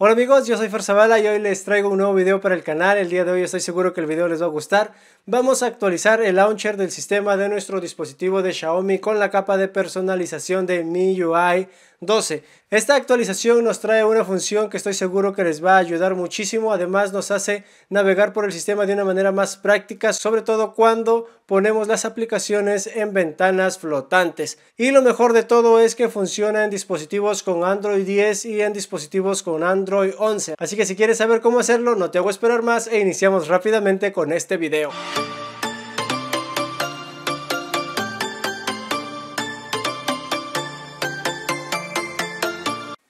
Hola amigos, yo soy Forzavala y hoy les traigo un nuevo video para el canal. El día de hoy estoy seguro que el video les va a gustar. Vamos a actualizar el launcher del sistema de nuestro dispositivo de Xiaomi con la capa de personalización de MIUI 12. Esta actualización nos trae una función que estoy seguro que les va a ayudar muchísimo. Además nos hace navegar por el sistema de una manera más práctica, sobre todo cuando ponemos las aplicaciones en ventanas flotantes. Y lo mejor de todo es que funciona en dispositivos con Android 10 y en dispositivos con Android 11. Así que si quieres saber cómo hacerlo, no te hago esperar más e iniciamos rápidamente con este video.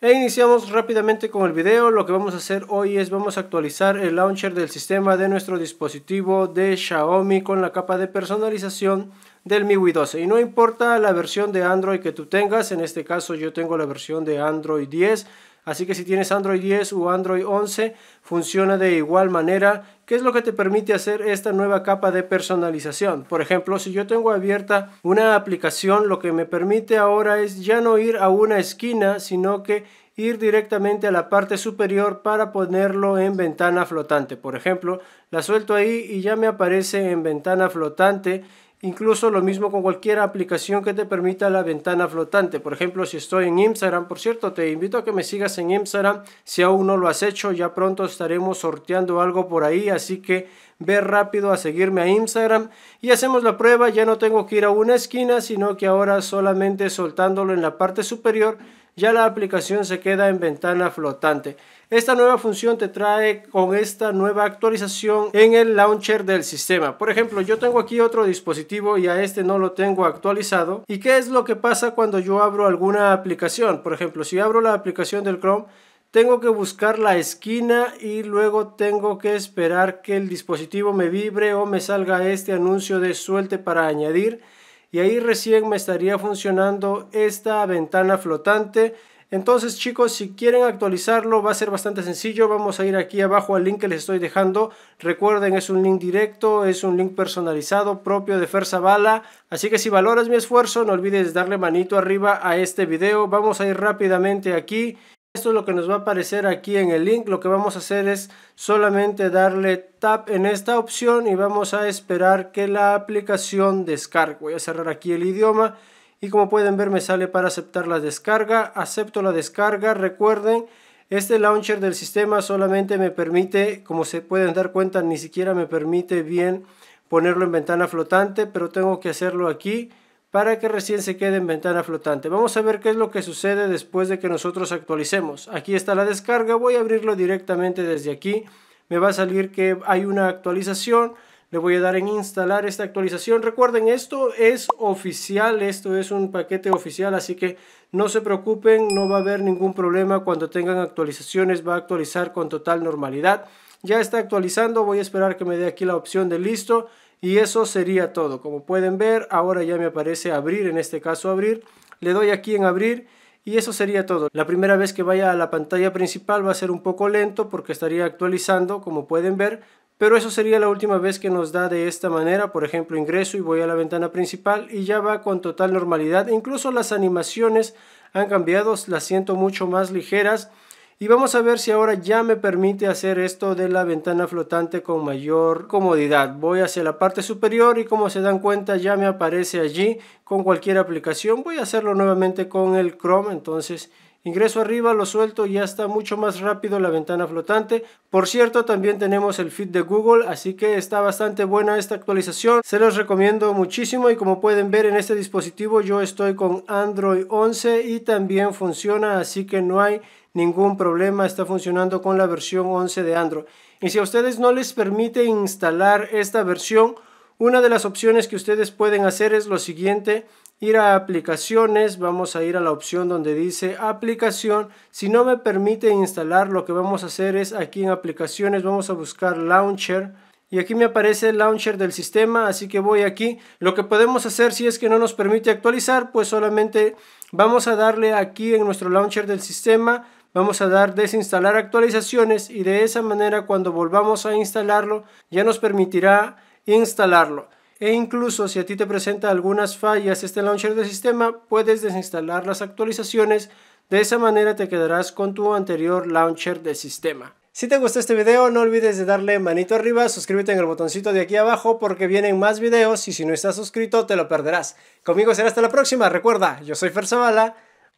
E iniciamos rápidamente con el video, lo que vamos a hacer hoy es vamos a actualizar el launcher del sistema de nuestro dispositivo de Xiaomi con la capa de personalización del MIUI 12 y no importa la versión de Android que tú tengas, en este caso yo tengo la versión de Android 10 Así que si tienes Android 10 o Android 11, funciona de igual manera, que es lo que te permite hacer esta nueva capa de personalización. Por ejemplo, si yo tengo abierta una aplicación, lo que me permite ahora es ya no ir a una esquina, sino que ir directamente a la parte superior para ponerlo en ventana flotante. Por ejemplo, la suelto ahí y ya me aparece en ventana flotante Incluso lo mismo con cualquier aplicación que te permita la ventana flotante. Por ejemplo, si estoy en Instagram, por cierto, te invito a que me sigas en Instagram. Si aún no lo has hecho, ya pronto estaremos sorteando algo por ahí. Así que ve rápido a seguirme a Instagram y hacemos la prueba. Ya no tengo que ir a una esquina, sino que ahora solamente soltándolo en la parte superior ya la aplicación se queda en ventana flotante. Esta nueva función te trae con esta nueva actualización en el launcher del sistema. Por ejemplo, yo tengo aquí otro dispositivo y a este no lo tengo actualizado. ¿Y qué es lo que pasa cuando yo abro alguna aplicación? Por ejemplo, si abro la aplicación del Chrome, tengo que buscar la esquina y luego tengo que esperar que el dispositivo me vibre o me salga este anuncio de suelte para añadir y ahí recién me estaría funcionando esta ventana flotante. Entonces chicos, si quieren actualizarlo va a ser bastante sencillo, vamos a ir aquí abajo al link que les estoy dejando. Recuerden, es un link directo, es un link personalizado propio de Fersabala así que si valoras mi esfuerzo no olvides darle manito arriba a este video. Vamos a ir rápidamente aquí esto es lo que nos va a aparecer aquí en el link. Lo que vamos a hacer es solamente darle tap en esta opción y vamos a esperar que la aplicación descargue. Voy a cerrar aquí el idioma y como pueden ver me sale para aceptar la descarga. Acepto la descarga. Recuerden, este launcher del sistema solamente me permite, como se pueden dar cuenta, ni siquiera me permite bien ponerlo en ventana flotante, pero tengo que hacerlo aquí para que recién se quede en ventana flotante. Vamos a ver qué es lo que sucede después de que nosotros actualicemos. Aquí está la descarga, voy a abrirlo directamente desde aquí. Me va a salir que hay una actualización, le voy a dar en instalar esta actualización. Recuerden, esto es oficial, esto es un paquete oficial, así que no se preocupen, no va a haber ningún problema cuando tengan actualizaciones, va a actualizar con total normalidad. Ya está actualizando, voy a esperar que me dé aquí la opción de listo y eso sería todo. Como pueden ver, ahora ya me aparece abrir, en este caso abrir. Le doy aquí en abrir y eso sería todo. La primera vez que vaya a la pantalla principal va a ser un poco lento porque estaría actualizando, como pueden ver. Pero eso sería la última vez que nos da de esta manera. Por ejemplo, ingreso y voy a la ventana principal y ya va con total normalidad. Incluso las animaciones han cambiado, las siento mucho más ligeras. Y vamos a ver si ahora ya me permite hacer esto de la ventana flotante con mayor comodidad. Voy hacia la parte superior y como se dan cuenta ya me aparece allí con cualquier aplicación. Voy a hacerlo nuevamente con el Chrome, entonces Ingreso arriba, lo suelto y ya está mucho más rápido la ventana flotante. Por cierto, también tenemos el feed de Google, así que está bastante buena esta actualización. Se los recomiendo muchísimo y como pueden ver en este dispositivo yo estoy con Android 11 y también funciona, así que no hay ningún problema, está funcionando con la versión 11 de Android. Y si a ustedes no les permite instalar esta versión, una de las opciones que ustedes pueden hacer es lo siguiente, ir a aplicaciones, vamos a ir a la opción donde dice aplicación. Si no me permite instalar, lo que vamos a hacer es aquí en aplicaciones, vamos a buscar launcher. Y aquí me aparece el launcher del sistema, así que voy aquí. Lo que podemos hacer si es que no nos permite actualizar, pues solamente vamos a darle aquí en nuestro launcher del sistema, vamos a dar desinstalar actualizaciones y de esa manera cuando volvamos a instalarlo ya nos permitirá instalarlo e incluso si a ti te presenta algunas fallas este launcher de sistema, puedes desinstalar las actualizaciones, de esa manera te quedarás con tu anterior launcher de sistema. Si te gustó este video no olvides de darle manito arriba, suscríbete en el botoncito de aquí abajo porque vienen más videos y si no estás suscrito te lo perderás. Conmigo será hasta la próxima, recuerda, yo soy Fer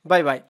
bye bye.